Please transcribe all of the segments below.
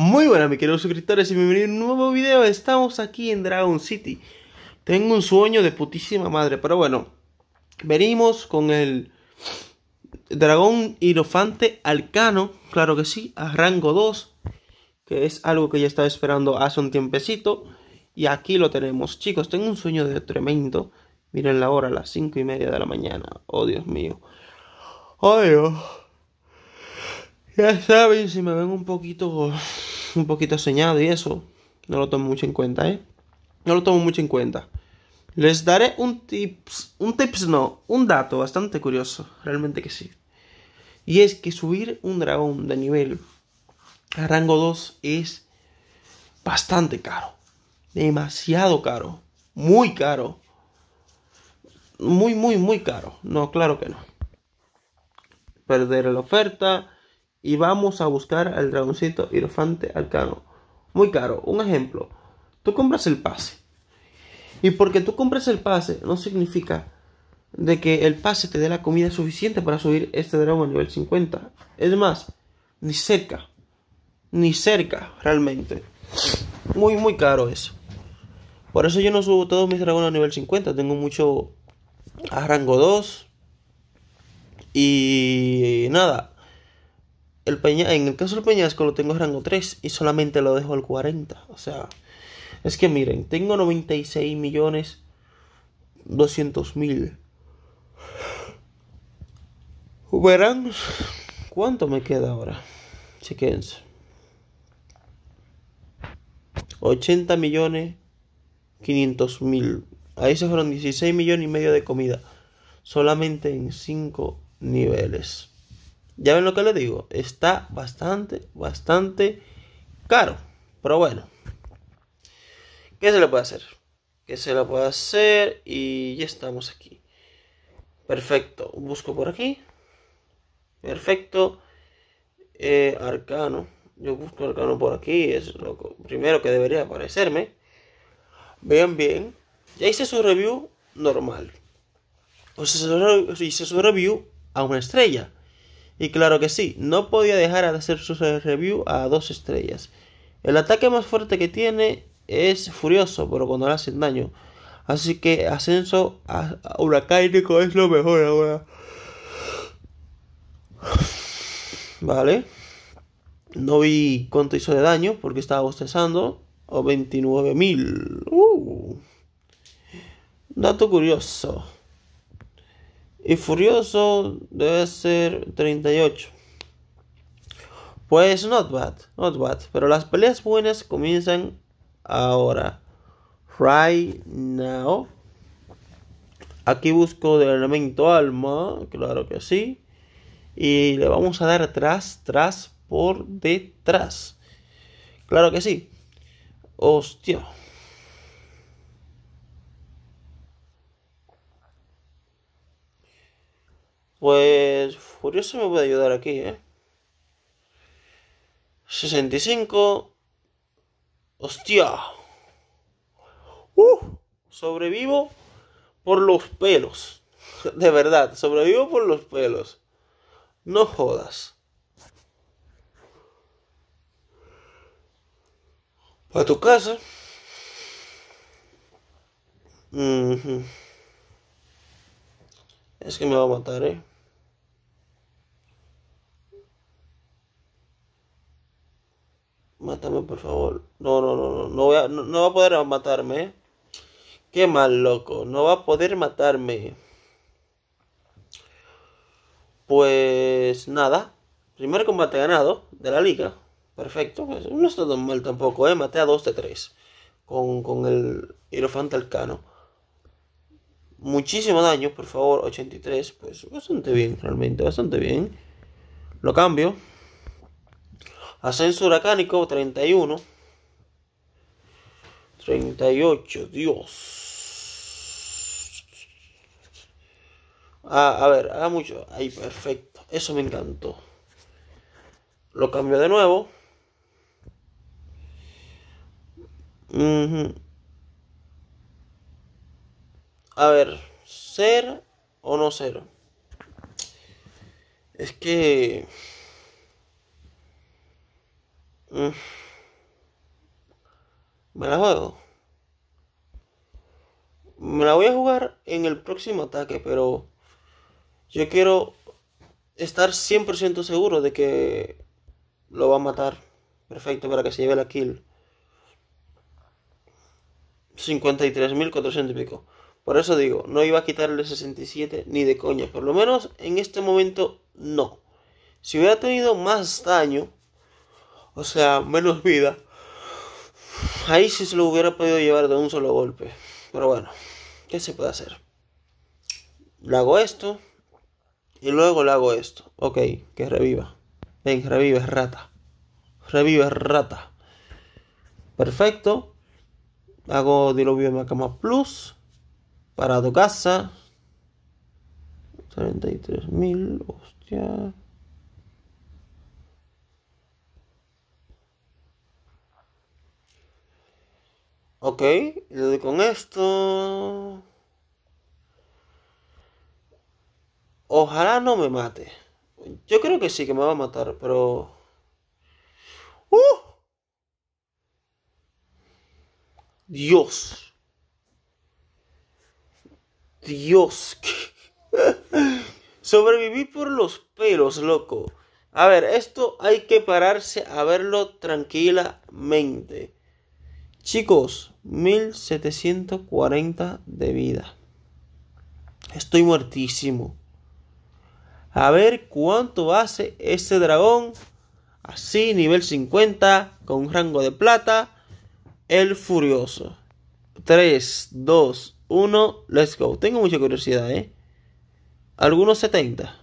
Muy buenas, mis queridos suscriptores, y bienvenidos a un nuevo video. Estamos aquí en Dragon City. Tengo un sueño de putísima madre, pero bueno. Venimos con el dragón irofante alcano, claro que sí, a rango 2, que es algo que ya estaba esperando hace un tiempecito. Y aquí lo tenemos, chicos. Tengo un sueño de tremendo. Miren la hora, las 5 y media de la mañana. Oh, Dios mío. Oh, Dios. Ya saben, si me ven un poquito un poquito soñado y eso, no lo tomo mucho en cuenta, ¿eh? No lo tomo mucho en cuenta. Les daré un tips, un tips no, un dato bastante curioso, realmente que sí. Y es que subir un dragón de nivel a rango 2 es bastante caro. Demasiado caro. Muy caro. Muy, muy, muy caro. No, claro que no. Perder la oferta y vamos a buscar al dragoncito Irofante Arcano. Muy caro. Un ejemplo. Tú compras el pase. Y porque tú compras el pase no significa de que el pase te dé la comida suficiente para subir este dragón a nivel 50. Es más, ni cerca. Ni cerca, realmente. Muy, muy caro eso. Por eso yo no subo todos mis dragones a nivel 50. Tengo mucho a rango 2. Y nada en el caso del peñasco lo tengo rango 3 y solamente lo dejo al 40. O sea, es que miren, tengo 96 millones 200 Verán cuánto me queda ahora. Chequense. 80 millones 500 mil. Ahí se fueron 16 millones y medio de comida. Solamente en 5 niveles. Ya ven lo que les digo, está bastante, bastante caro. Pero bueno, ¿qué se le puede hacer? ¿Qué se le puede hacer? Y ya estamos aquí. Perfecto, busco por aquí. Perfecto. Eh, arcano. Yo busco arcano por aquí, es lo primero que debería aparecerme. Vean bien. Ya hice su review normal. O sea, hice su review a una estrella. Y claro que sí, no podía dejar de hacer su review a dos estrellas. El ataque más fuerte que tiene es furioso, pero cuando le hacen daño. Así que ascenso a, huracánico es lo mejor ahora. Vale. No vi cuánto hizo de daño porque estaba bostezando. O 29.000. Uh. Dato curioso y furioso debe ser 38. Pues not bad, not bad. Pero las peleas buenas comienzan ahora. Right now. Aquí busco de elemento alma, claro que sí. Y le vamos a dar atrás, tras, por detrás. Claro que sí. Hostia. Pues Furioso me puede ayudar aquí, ¿eh? 65. Hostia. Uh, sobrevivo por los pelos. De verdad, sobrevivo por los pelos. No jodas. Para tu casa. Es que me va a matar, ¿eh? Mátame, por favor. No, no, no, no. No, va a poder matarme. Qué mal, loco. No va a poder matarme. Pues nada. Primer combate ganado de la liga. Perfecto. Pues, no está tan mal tampoco, ¿eh? Maté a 2 de 3. Con, con el Hierofante Alcano. Muchísimo daño, por favor. 83. Pues bastante bien, realmente. Bastante bien. Lo cambio. Ascenso Huracánico 31. 38, Dios. Ah, a ver, haga mucho. Ahí, perfecto. Eso me encantó. Lo cambio de nuevo. A ver, ser o no ser. Es que... Me la juego. Me la voy a jugar en el próximo ataque, pero yo quiero estar 100% seguro de que lo va a matar. Perfecto, para que se lleve la kill. 53.400 y pico. Por eso digo, no iba a quitarle 67 ni de coña. Por lo menos en este momento no. Si hubiera tenido más daño, o sea, menos vida. Ahí sí se lo hubiera podido llevar de un solo golpe. Pero bueno, ¿qué se puede hacer? Le hago esto. Y luego le hago esto. Ok, que reviva. Ven, revive, rata. Revive, rata. Perfecto. Hago diluvio Macama Plus. Para tu casa. 33.000. Hostia. Ok, le doy con esto. Ojalá no me mate. Yo creo que sí, que me va a matar, pero... ¡Uh! Dios. Dios. Sobreviví por los pelos, loco. A ver, esto hay que pararse a verlo tranquilamente. Chicos, 1740 de vida. Estoy muertísimo. A ver cuánto hace ese dragón. Así, nivel 50, con un rango de plata. El Furioso. 3, 2, 1, let's go. Tengo mucha curiosidad, ¿eh? Algunos 70.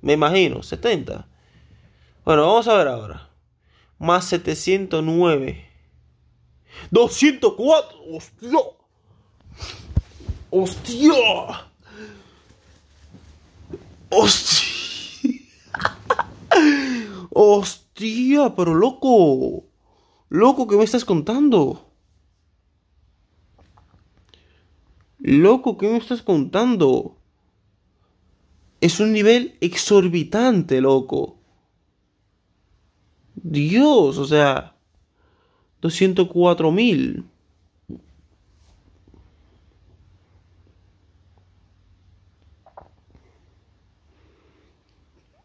Me imagino, 70. Bueno, vamos a ver ahora. Más 709. 204. Hostia. Hostia. Hostia. Hostia, pero loco. Loco, ¿qué me estás contando? Loco, ¿qué me estás contando? Es un nivel exorbitante, loco. Dios, o sea... 204.000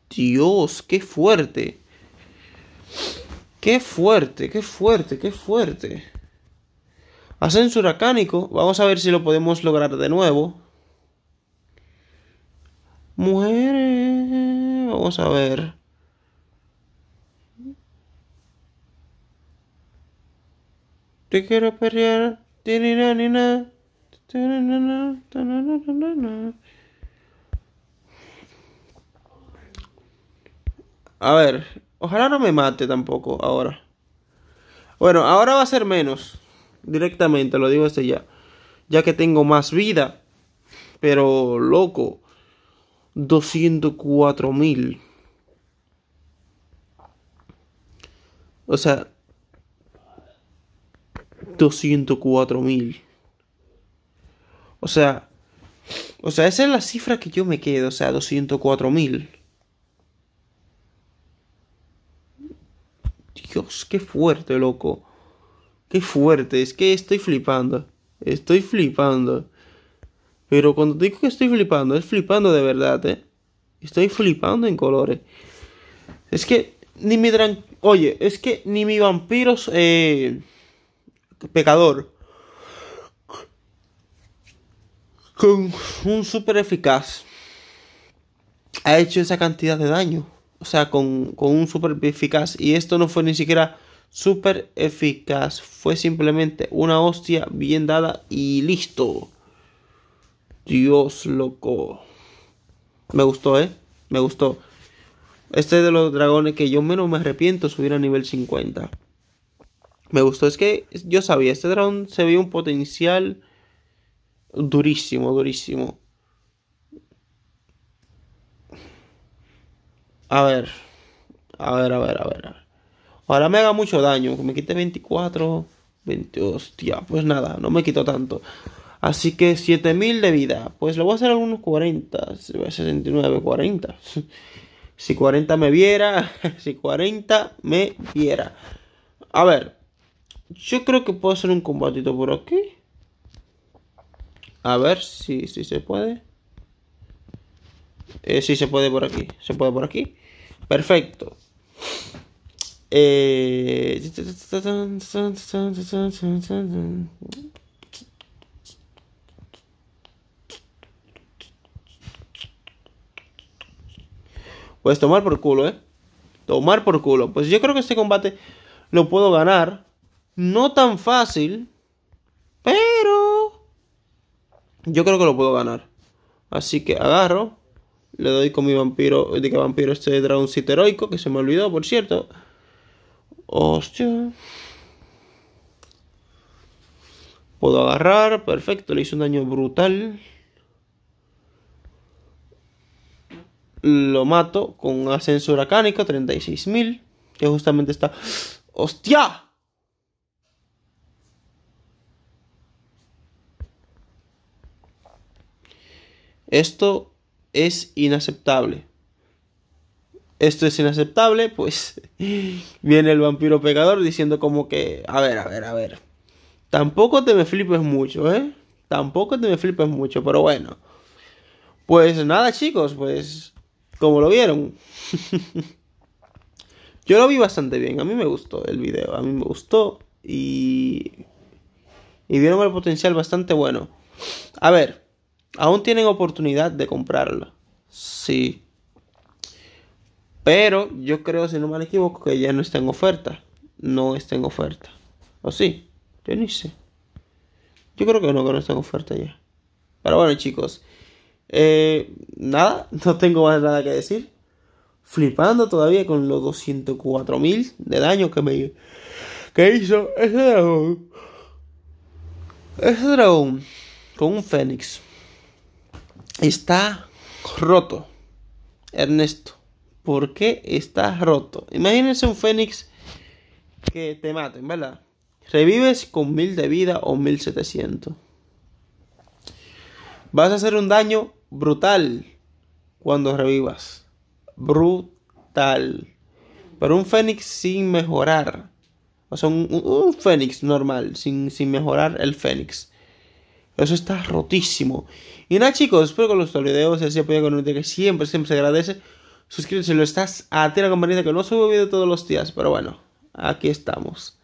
Dios, qué fuerte. Qué fuerte, qué fuerte, qué fuerte. Ascenso huracánico. Vamos a ver si lo podemos lograr de nuevo. Muere. Vamos a ver. Te quiero perrear. A ver, ojalá no me mate tampoco ahora. Bueno, ahora va a ser menos. Directamente, lo digo desde ya. Ya que tengo más vida. Pero, loco. 204 mil. O sea, 204.000 mil. O sea, o sea, esa es la cifra que yo me quedo, o sea, 204.000 mil. Dios, qué fuerte, loco. Qué fuerte, es que estoy flipando. Estoy flipando. Pero cuando digo que estoy flipando, es flipando de verdad, ¿eh? Estoy flipando en colores. Es que ni mi... Oye, es que ni mi vampiros... Eh pecador con un super eficaz ha hecho esa cantidad de daño. O sea, con, un super eficaz. Y esto no fue ni siquiera Super eficaz. Fue simplemente una hostia bien dada y listo. Dios loco. Me gustó, ¿eh? Me gustó. Este de los dragones que yo menos me arrepiento subir a nivel 50. Me gustó, es que yo sabía, este drone se ve un potencial durísimo, durísimo. A ver, a ver, a ver, a ver. Ahora me haga mucho daño, que me quite 24, 22, hostia, pues nada, no me quito tanto. Así que 7000 de vida. Pues le voy a hacer algunos 40. 69, 40. Si 40 me viera. Si 40 me viera. A ver. Yo creo que puedo hacer un combatito por aquí. A ver si, si se puede. si se puede por aquí. Se puede por aquí. Perfecto. Eh... Pues tomar por culo, ¿eh? Tomar por culo. Pues yo creo que este combate lo puedo ganar. No tan fácil, pero yo creo que lo puedo ganar. Así que agarro, le doy con mi vampiro, de que vampiro este dragoncito heroico, que se me olvidó, por cierto. Hostia. Puedo agarrar, perfecto, le hice un daño brutal. Lo mato con un ascenso huracánico, 36.000, que justamente está... ¡Hostia! Esto es inaceptable. Esto es inaceptable, pues viene el vampiro pegador diciendo como que, a ver, a ver, a ver. Tampoco te me flipes mucho, ¿eh? Tampoco te me flipes mucho, pero bueno. Pues nada, chicos, pues como lo vieron. Yo lo vi bastante bien, a mí me gustó el video, a mí me gustó y... Y vieron el potencial bastante bueno. A ver, Aún tienen oportunidad de comprarla. Sí. Pero yo creo, si no me equivoco, que ya no está en oferta. No está en oferta. ¿O sí? Yo ni sé. Yo creo que no, que no está en oferta ya. Pero bueno, chicos. Eh, nada, no tengo más nada que decir. Flipando todavía con los 204.000 de daño que me que hizo ese dragón. Ese dragón con un fénix está roto. Ernesto, ¿por qué está roto? Imagínense un fénix que te maten, ¿verdad? Revives con mil de vida o 1700. Vas a hacer un daño brutal cuando revivas. Brutal. Pero un fénix sin mejorar. O sea, un, un fénix normal, sin, sin mejorar el fénix. Eso está rotísimo. Y nada, chicos, espero que los videos se así con un que siempre, siempre se agradece. Suscríbete si lo estás. A ti la compañía que no subo video todos los días. Pero bueno, aquí estamos.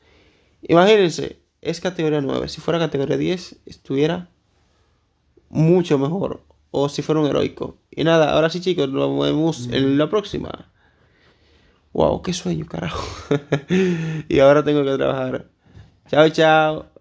Imagínense, es categoría 9. Si fuera categoría 10, estuviera mucho mejor. O si fuera un heroico. Y nada, ahora sí, chicos, nos vemos mm. en la próxima. Wow, qué sueño, carajo. y ahora tengo que trabajar. Chao, chao.